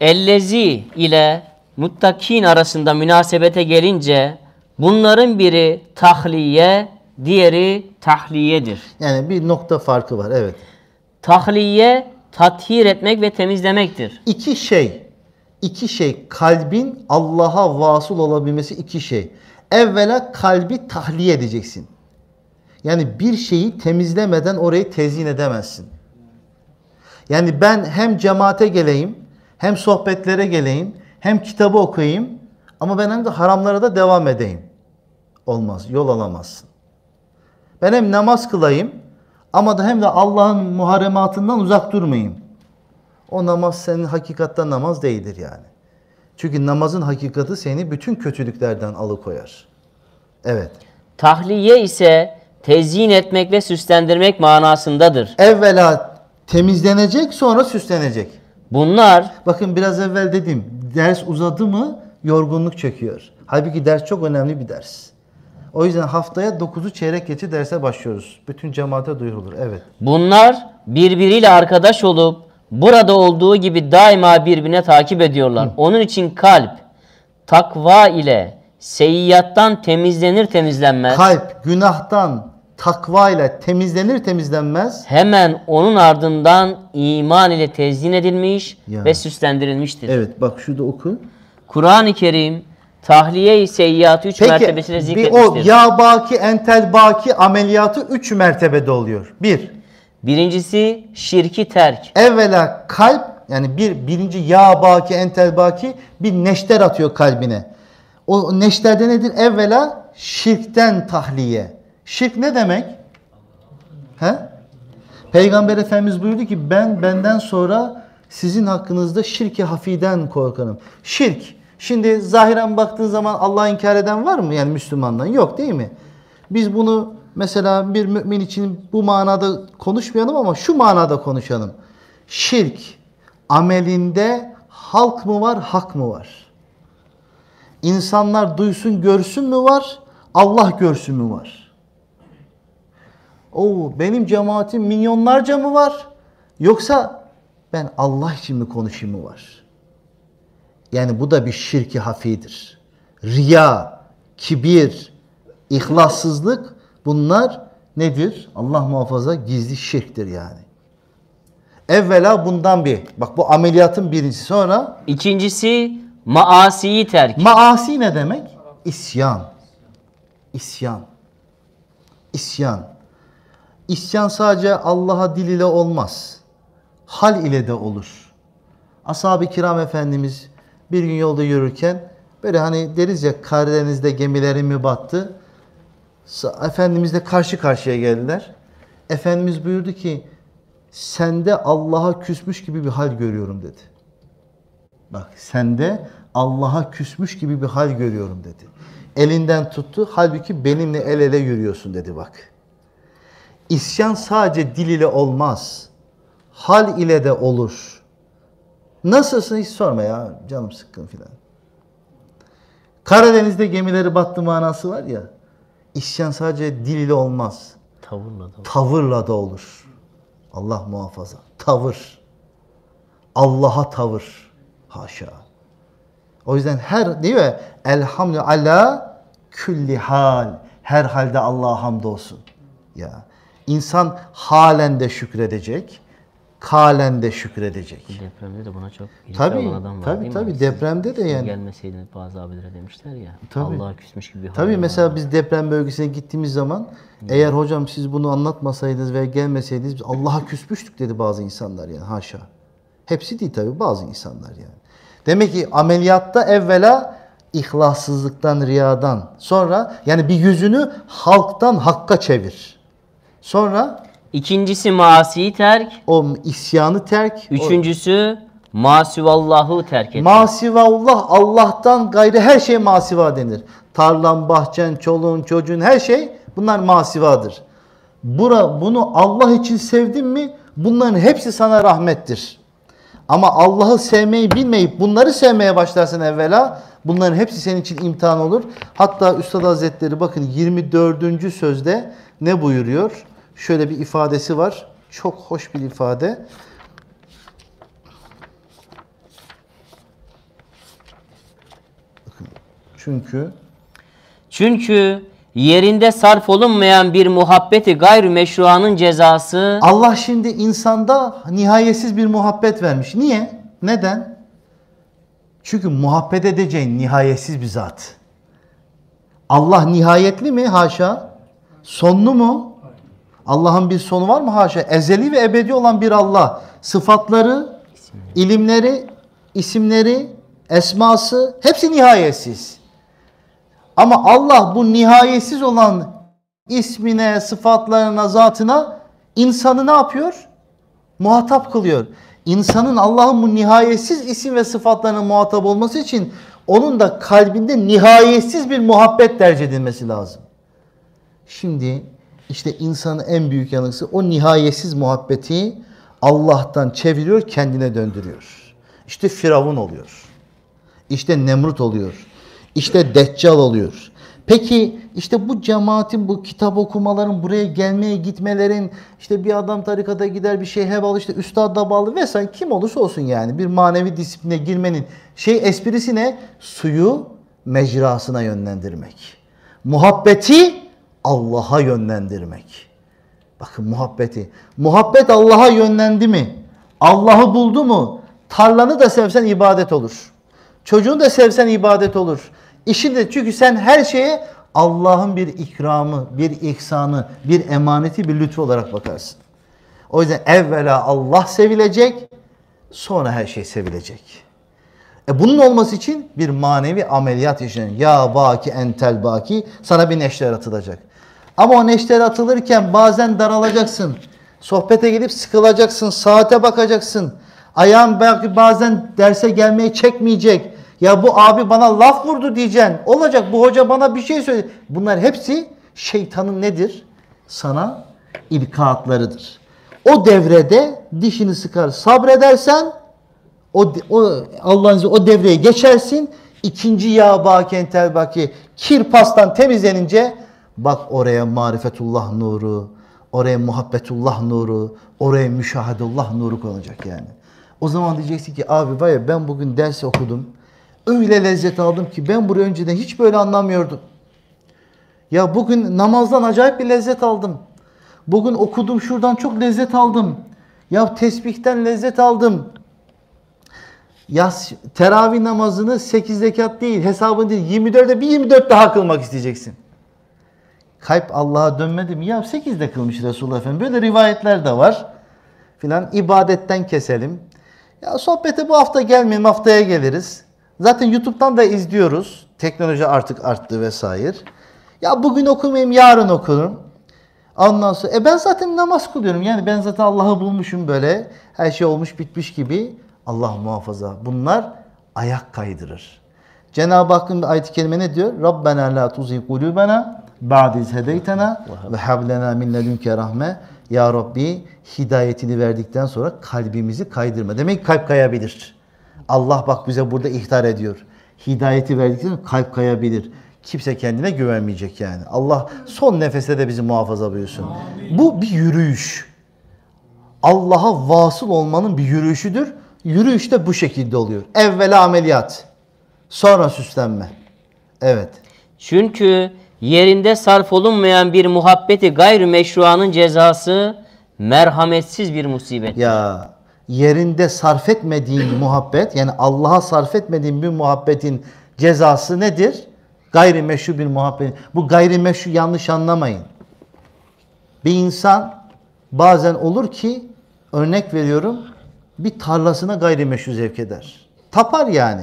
Ellezi ile muttakin arasında münasebete gelince bunların biri tahliye, diğeri tahliyedir. Yani bir nokta farkı var evet. Tahliye tathir etmek ve temizlemektir. İki şey, iki şey kalbin Allah'a vasıl olabilmesi iki şey. Evvela kalbi tahliye edeceksin. Yani bir şeyi temizlemeden orayı tezyin edemezsin. Yani ben hem cemaate geleyim, hem sohbetlere geleyim, hem kitabı okuyayım ama ben hem de haramlara da devam edeyim. Olmaz, yol alamazsın. Ben hem namaz kılayım ama da hem de Allah'ın muharematından uzak durmayayım. O namaz senin hakikatta namaz değildir yani. Çünkü namazın hakikati seni bütün kötülüklerden alıkoyar. Evet. Tahliye ise tezyin etmek ve süslendirmek manasındadır. Evvela temizlenecek sonra süslenecek. Bunlar... Bakın biraz evvel dedim ders uzadı mı yorgunluk çöküyor. Halbuki ders çok önemli bir ders. O yüzden haftaya 9'u çeyrek geçe derse başlıyoruz. Bütün cemaate duyurulur. Evet. Bunlar birbiriyle arkadaş olup burada olduğu gibi daima birbirine takip ediyorlar. Hı. Onun için kalp takva ile seyyiattan temizlenir temizlenmez. Kalp günahtan takva ile temizlenir temizlenmez hemen onun ardından iman ile tezyin edilmiş ya. ve süslendirilmiştir. Evet bak şu da oku. Kur'an-ı Kerim tahliye-i seyyatı 3 mertebesine zikretmiştir. Peki o ya baki entel baki ameliyatı 3 mertebede oluyor. Bir. Birincisi şirki terk. Evvela kalp yani bir birinci ya baki entel baki bir neşter atıyor kalbine. O neşterde nedir? Evvela şirkten tahliye. Şirk ne demek? He? Peygamber Efendimiz buyurdu ki ben benden sonra sizin hakkınızda şirki hafiden korkarım. Şirk. Şimdi zahiren baktığın zaman Allah'ı inkar eden var mı? Yani Müslümandan. Yok değil mi? Biz bunu mesela bir mümin için bu manada konuşmayalım ama şu manada konuşalım. Şirk amelinde halk mı var, hak mı var? İnsanlar duysun, görsün mü var? Allah görsün mü var? Oo, benim cemaatim milyonlarca mı var? Yoksa ben Allah için mi konuşayım mı var? Yani bu da bir şirki hafidir. Riya, kibir, ihlassızlık bunlar nedir? Allah muhafaza gizli şirktir yani. Evvela bundan bir. Bak bu ameliyatın birincisi sonra. İkincisi maasiyi terk. Maasi ne demek? İsyan. İsyan. İsyan. İsyan sadece Allah'a dil ile olmaz. Hal ile de olur. Ashab-ı kiram efendimiz bir gün yolda yürürken böyle hani deriz ya Karadeniz'de gemilerin mi battı? Efendimizle karşı karşıya geldiler. Efendimiz buyurdu ki sende Allah'a küsmüş gibi bir hal görüyorum dedi. Bak sende Allah'a küsmüş gibi bir hal görüyorum dedi. Elinden tuttu halbuki benimle el ele yürüyorsun dedi bak. İsyan sadece dil ile olmaz. Hal ile de olur. Nasılsın hiç sorma ya canım sıkkın filan. Karadeniz'de gemileri battı manası var ya. İsyan sadece dil ile olmaz. Tavırla da olur. Tavırla da olur. Allah muhafaza. Tavır. Allah'a tavır. Haşa. O yüzden her değil mi? Elhamdü külli hal. Her halde Allah'a hamdolsun. Ya. İnsan halen de şükredecek, kalen de şükredecek. Depremde de buna çok tabii, olan adam var tabii, değil tabii, mi? depremde de yani. Gelmeseydin bazı abilere demişler ya. Tabii. Allah'a küsmüş gibi bir Tabii mesela var. biz deprem bölgesine gittiğimiz zaman evet. eğer hocam siz bunu anlatmasaydınız veya gelmeseydiniz biz Allah'a küsmüştük dedi bazı insanlar yani haşa. Hepsi değil tabii bazı insanlar yani. Demek ki ameliyatta evvela ihlassızlıktan, riyadan sonra yani bir yüzünü halktan hakka çevir. Sonra İkincisi masi terk. O isyanı terk. Üçüncüsü masivallahı terk etmek. Masivallah Allah'tan gayrı her şey masiva denir. Tarlan, bahçen, çoluğun, çocuğun her şey bunlar masivadır. Bura, bunu Allah için sevdin mi bunların hepsi sana rahmettir. Ama Allah'ı sevmeyi bilmeyip bunları sevmeye başlarsan evvela bunların hepsi senin için imtihan olur. Hatta Üstad Hazretleri bakın 24. sözde ne buyuruyor? şöyle bir ifadesi var. Çok hoş bir ifade. Çünkü çünkü yerinde sarf olunmayan bir muhabbeti gayr meşruanın cezası Allah şimdi insanda nihayetsiz bir muhabbet vermiş. Niye? Neden? Çünkü muhabbet edeceğin nihayetsiz bir zat. Allah nihayetli mi? Haşa. Sonlu mu? Allah'ın bir sonu var mı? Haşa. Ezeli ve ebedi olan bir Allah. Sıfatları, ilimleri, isimleri, esması hepsi nihayetsiz. Ama Allah bu nihayetsiz olan ismine, sıfatlarına, zatına insanı ne yapıyor? Muhatap kılıyor. İnsanın Allah'ın bu nihayetsiz isim ve sıfatlarına muhatap olması için onun da kalbinde nihayetsiz bir muhabbet derc edilmesi lazım. Şimdi işte insanın en büyük yanısı o nihayetsiz muhabbeti Allah'tan çeviriyor, kendine döndürüyor. İşte Firavun oluyor. İşte Nemrut oluyor. İşte Deccal oluyor. Peki işte bu cemaatin, bu kitap okumaların, buraya gelmeye gitmelerin, işte bir adam tarikata gider, bir şeyhe bağlı, işte üstada bağlı vesaire kim olursa olsun yani bir manevi disipline girmenin şey esprisi ne? Suyu mecrasına yönlendirmek. Muhabbeti Allah'a yönlendirmek. Bakın muhabbeti. Muhabbet Allah'a yönlendi mi? Allah'ı buldu mu? Tarlanı da sevsen ibadet olur. Çocuğunu da sevsen ibadet olur. İşin de çünkü sen her şeye Allah'ın bir ikramı, bir ihsanı, bir emaneti, bir lütfu olarak bakarsın. O yüzden evvela Allah sevilecek, sonra her şey sevilecek. E bunun olması için bir manevi ameliyat yaşanıyor. Ya baki entel baki sana bir neşter atılacak. Ama o neşter atılırken bazen daralacaksın. Sohbete gelip sıkılacaksın. Saate bakacaksın. Ayağın belki bazen derse gelmeye çekmeyecek. Ya bu abi bana laf vurdu diyeceksin. Olacak bu hoca bana bir şey söyledi. Bunlar hepsi şeytanın nedir? Sana ilkaatlarıdır. O devrede dişini sıkar sabredersen o, o Allah'ın o devreye geçersin. İkinci ya baken telbaki kir pastan temizlenince Bak oraya marifetullah nuru, oraya muhabbetullah nuru, oraya müşahedullah nuru konacak yani. O zaman diyeceksin ki abi vay ben bugün ders okudum. Öyle lezzet aldım ki ben burayı önceden hiç böyle anlamıyordum. Ya bugün namazdan acayip bir lezzet aldım. Bugün okudum şuradan çok lezzet aldım. Ya tesbihten lezzet aldım. Ya teravih namazını 8 zekat değil hesabın değil 24'e bir 24 daha kılmak isteyeceksin kalp Allah'a dönmedi mi? Ya de kılmış Resulullah Efendimiz. Böyle rivayetler de var. Filan ibadetten keselim. Ya sohbete bu hafta gelmeyelim haftaya geliriz. Zaten YouTube'dan da izliyoruz. Teknoloji artık arttı vesaire. Ya bugün okumayayım yarın okurum. Ondan sonra e ben zaten namaz kılıyorum. Yani ben zaten Allah'ı bulmuşum böyle. Her şey olmuş bitmiş gibi. Allah muhafaza. Bunlar ayak kaydırır. Cenab-ı Hakk'ın ayet-i kerime ne diyor? Rabbena la tuzi kulubena ba'diz hedeytena ve hablena min ledünke rahme. Ya Rabbi hidayetini verdikten sonra kalbimizi kaydırma. Demek ki kalp kayabilir. Allah bak bize burada ihtar ediyor. Hidayeti verdikten sonra kalp kayabilir. Kimse kendine güvenmeyecek yani. Allah son nefeste de bizi muhafaza buyursun. Bu bir yürüyüş. Allah'a vasıl olmanın bir yürüyüşüdür. Yürüyüş de bu şekilde oluyor. Evvela ameliyat. Sonra süslenme. Evet. Çünkü yerinde sarf olunmayan bir muhabbeti meşruanın cezası merhametsiz bir musibet. Ya yerinde sarf etmediğin muhabbet yani Allah'a sarf etmediğin bir muhabbetin cezası nedir? Gayri Gayrimeşru bir muhabbet. Bu gayri gayrimeşru yanlış anlamayın. Bir insan bazen olur ki örnek veriyorum bir tarlasına gayrimeşru zevk eder. Tapar yani.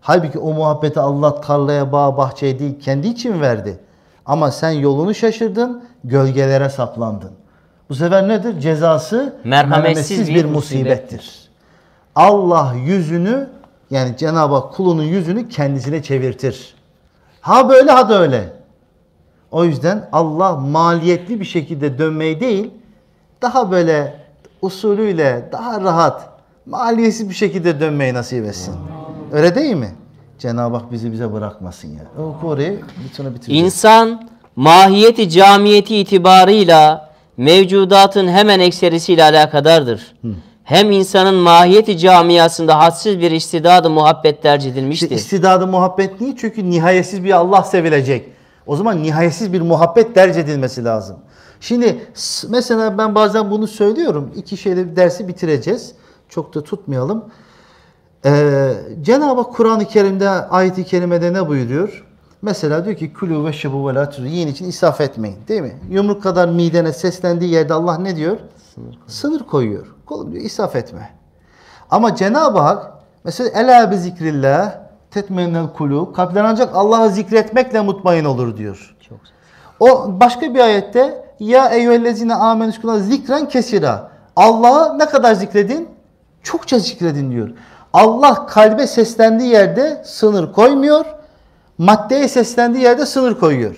Halbuki o muhabbeti Allah tarlaya, bağ, bahçeye değil kendi için verdi. Ama sen yolunu şaşırdın, gölgelere saplandın. Bu sefer nedir? Cezası merhametsiz, bir, musibettir. Allah yüzünü yani Cenab-ı Hak kulunun yüzünü kendisine çevirtir. Ha böyle ha da öyle. O yüzden Allah maliyetli bir şekilde dönmeyi değil, daha böyle usulüyle, daha rahat, maliyetsiz bir şekilde dönmeyi nasip etsin. Öyle değil mi? Cenab-ı Hak bizi bize bırakmasın ya. Yani. O Kore'yi bütünü bitirecek. İnsan mahiyeti camiyeti itibarıyla mevcudatın hemen ekserisiyle alakadardır. Hı. Hem insanın mahiyeti camiasında hadsiz bir istidadı muhabbet tercih edilmiştir. İşte istidadı muhabbet niye? Çünkü nihayetsiz bir Allah sevilecek. O zaman nihayetsiz bir muhabbet tercih edilmesi lazım. Şimdi mesela ben bazen bunu söylüyorum. İki şeyle dersi bitireceğiz. Çok da tutmayalım. Ee, Cenab-ı Hak Kur'an-ı Kerim'de ayet-i kerimede ne buyuruyor? Mesela diyor ki külü ve şebu ve yiyin için israf etmeyin. Değil mi? Yumruk kadar midene seslendiği yerde Allah ne diyor? Sınır koyuyor. Sınır koyuyor. Kolum diyor israf etme. Ama Cenab-ı Hak mesela ela bi zikrillah tetmeyinel kulu kalpler ancak Allah'ı zikretmekle mutmain olur diyor. Çok o başka bir ayette ya eyyühellezine amenüskuna zikren kesira. Allah'ı ne kadar zikredin? Çokça zikredin diyor. Allah kalbe seslendiği yerde sınır koymuyor. Maddeye seslendiği yerde sınır koyuyor.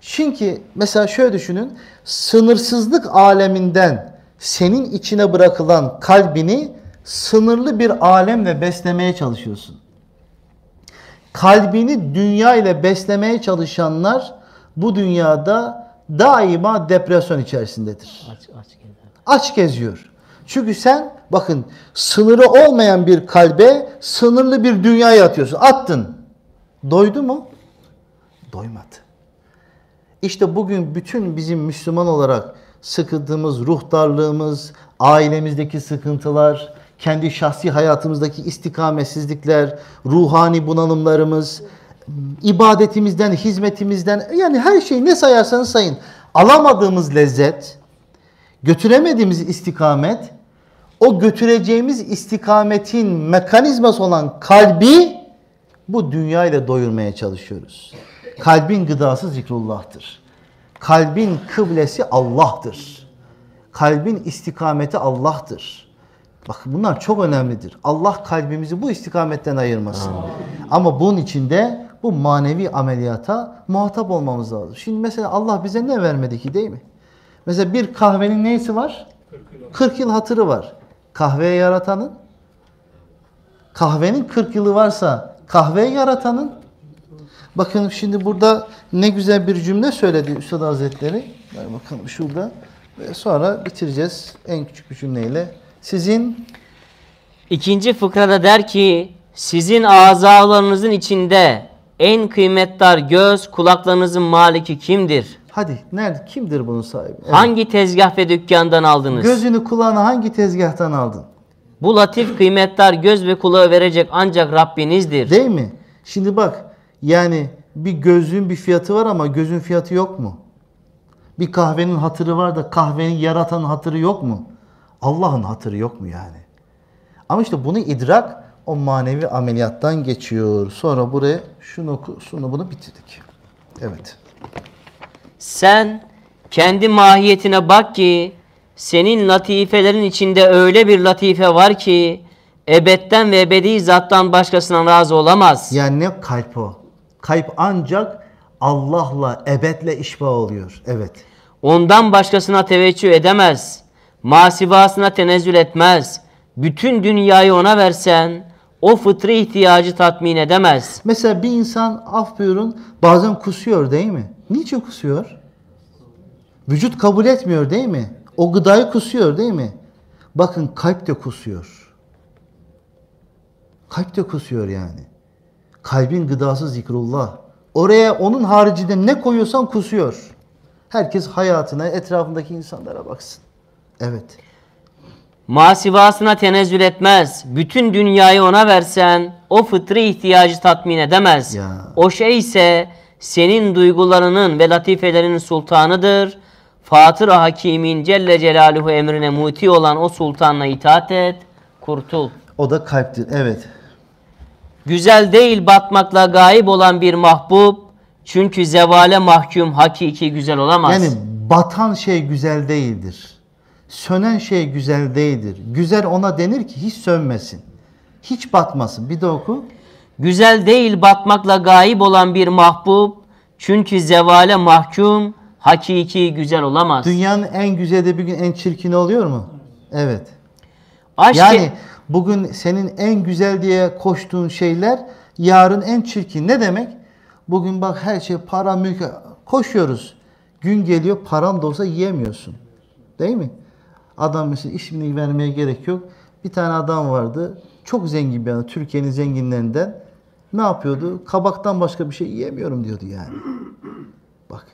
Çünkü mesela şöyle düşünün. Sınırsızlık aleminden senin içine bırakılan kalbini sınırlı bir alemle beslemeye çalışıyorsun. Kalbini dünya ile beslemeye çalışanlar bu dünyada daima depresyon içerisindedir. Aç, aç, aç geziyor. Çünkü sen Bakın sınırı olmayan bir kalbe sınırlı bir dünya atıyorsun. Attın. Doydu mu? Doymadı. İşte bugün bütün bizim Müslüman olarak sıkıntımız, ruh darlığımız, ailemizdeki sıkıntılar, kendi şahsi hayatımızdaki istikametsizlikler, ruhani bunalımlarımız, ibadetimizden, hizmetimizden yani her şeyi ne sayarsanız sayın alamadığımız lezzet, götüremediğimiz istikamet o götüreceğimiz istikametin mekanizması olan kalbi bu dünyayla doyurmaya çalışıyoruz. Kalbin gıdası zikrullah'tır. Kalbin kıblesi Allah'tır. Kalbin istikameti Allah'tır. Bak bunlar çok önemlidir. Allah kalbimizi bu istikametten ayırmasın. Amin. Ama bunun içinde bu manevi ameliyata muhatap olmamız lazım. Şimdi mesela Allah bize ne vermedi ki değil mi? Mesela bir kahvenin neysi var? 40 yıl hatırı var kahveye yaratanın, kahvenin 40 yılı varsa kahveyi yaratanın, bakın şimdi burada ne güzel bir cümle söyledi Üstad Hazretleri. Bakalım şurada. Ve sonra bitireceğiz en küçük bir cümleyle. Sizin ikinci fıkrada der ki sizin azalarınızın içinde en kıymetli göz kulaklarınızın maliki kimdir? Hadi nerede kimdir bunun sahibi? Evet. Hangi tezgah ve dükkandan aldınız? Gözünü kulağını hangi tezgahtan aldın? Bu latif kıymetler göz ve kulağı verecek ancak Rabbinizdir. Değil mi? Şimdi bak yani bir gözün bir fiyatı var ama gözün fiyatı yok mu? Bir kahvenin hatırı var da kahvenin yaratan hatırı yok mu? Allah'ın hatırı yok mu yani? Ama işte bunu idrak o manevi ameliyattan geçiyor. Sonra buraya şunu, şunu bunu bitirdik. Evet. Sen kendi mahiyetine bak ki senin latifelerin içinde öyle bir latife var ki ebetten ve ebedi zattan başkasına razı olamaz. Yani ne kalp o? Kalp ancak Allah'la, ebedle işba oluyor. Evet. Ondan başkasına teveccüh edemez. Masivasına tenezzül etmez. Bütün dünyayı ona versen o fıtri ihtiyacı tatmin edemez. Mesela bir insan af buyurun bazen kusuyor değil mi? Niçin kusuyor? Vücut kabul etmiyor değil mi? O gıdayı kusuyor değil mi? Bakın kalp de kusuyor. Kalp de kusuyor yani. Kalbin gıdası zikrullah. Oraya onun haricinde ne koyuyorsan kusuyor. Herkes hayatına, etrafındaki insanlara baksın. Evet. Masivasına tenezzül etmez. Bütün dünyayı ona versen o fıtri ihtiyacı tatmin edemez. Ya. O şey ise senin duygularının ve latifelerinin sultanıdır. Fatır Hakimin Celle Celaluhu emrine muti olan o sultanla itaat et, kurtul. O da kalptir, evet. Güzel değil batmakla gayip olan bir mahbub, çünkü zevale mahkum hakiki güzel olamaz. Yani batan şey güzel değildir. Sönen şey güzel değildir. Güzel ona denir ki hiç sönmesin. Hiç batmasın. Bir de oku. Güzel değil batmakla gayip olan bir mahbub. Çünkü zevale mahkum hakiki güzel olamaz. Dünyanın en güzeli de bir gün en çirkini oluyor mu? Evet. Aşk yani bugün senin en güzel diye koştuğun şeyler yarın en çirkin. Ne demek? Bugün bak her şey para, mülk koşuyoruz. Gün geliyor param da olsa yiyemiyorsun. Değil mi? Adam mesela ismini vermeye gerek yok. Bir tane adam vardı. Çok zengin bir adam. Türkiye'nin zenginlerinden ne yapıyordu? Kabaktan başka bir şey yiyemiyorum diyordu yani. Bak.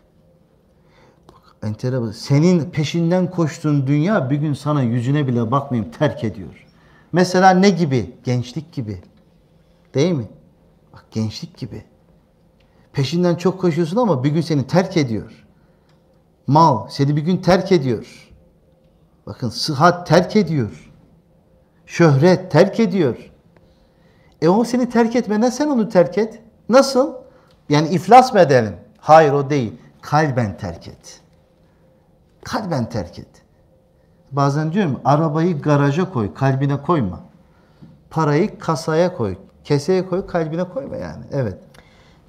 Bak enteresan. Senin peşinden koştuğun dünya bir gün sana yüzüne bile bakmayayım terk ediyor. Mesela ne gibi? Gençlik gibi. Değil mi? Bak gençlik gibi. Peşinden çok koşuyorsun ama bir gün seni terk ediyor. Mal seni bir gün terk ediyor. Bakın sıhhat terk ediyor. Şöhret terk ediyor. E o seni terk etmeden sen onu terk et. Nasıl? Yani iflas mı edelim? Hayır o değil. Kalben terk et. Kalben terk et. Bazen diyorum arabayı garaja koy, kalbine koyma. Parayı kasaya koy, keseye koy, kalbine koyma yani. Evet.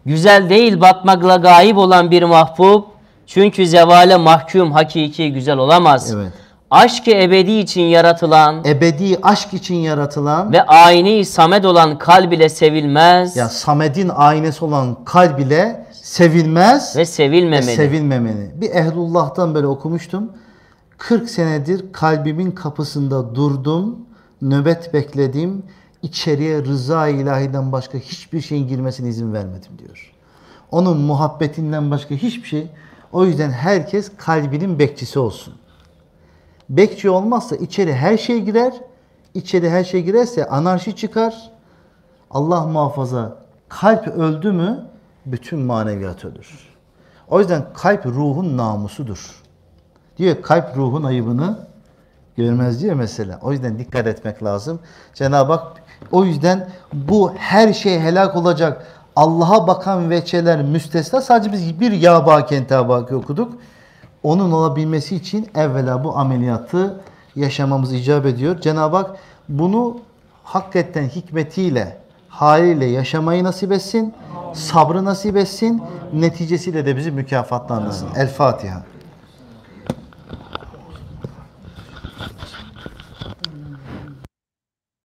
Güzel değil batmakla gayip olan bir mahbub. Çünkü zevale mahkum hakiki güzel olamaz. Evet aşk-ı ebedi için yaratılan ebedi aşk için yaratılan ve ayni samet olan kalb ile sevilmez. Ya Samed'in aynesi olan kalb ile sevilmez ve sevilmemeli. Ve sevilmemeli. Bir ehlullah'tan böyle okumuştum. 40 senedir kalbimin kapısında durdum, nöbet bekledim. İçeriye rıza ilahiden başka hiçbir şeyin girmesine izin vermedim diyor. Onun muhabbetinden başka hiçbir şey. O yüzden herkes kalbinin bekçisi olsun. Bekçi olmazsa içeri her şey girer. İçeri her şey girerse anarşi çıkar. Allah muhafaza kalp öldü mü bütün maneviyat ölür. O yüzden kalp ruhun namusudur. Diyor kalp ruhun ayıbını görmez diyor mesela. O yüzden dikkat etmek lazım. Cenab-ı Hak o yüzden bu her şey helak olacak. Allah'a bakan veçeler müstesna. Sadece biz bir ya baki okuduk onun olabilmesi için evvela bu ameliyatı yaşamamız icap ediyor. Cenab-ı Hak bunu hakikaten hikmetiyle, haliyle yaşamayı nasip etsin, sabrı nasip etsin, neticesiyle de bizi mükafatlandırsın. El Fatiha.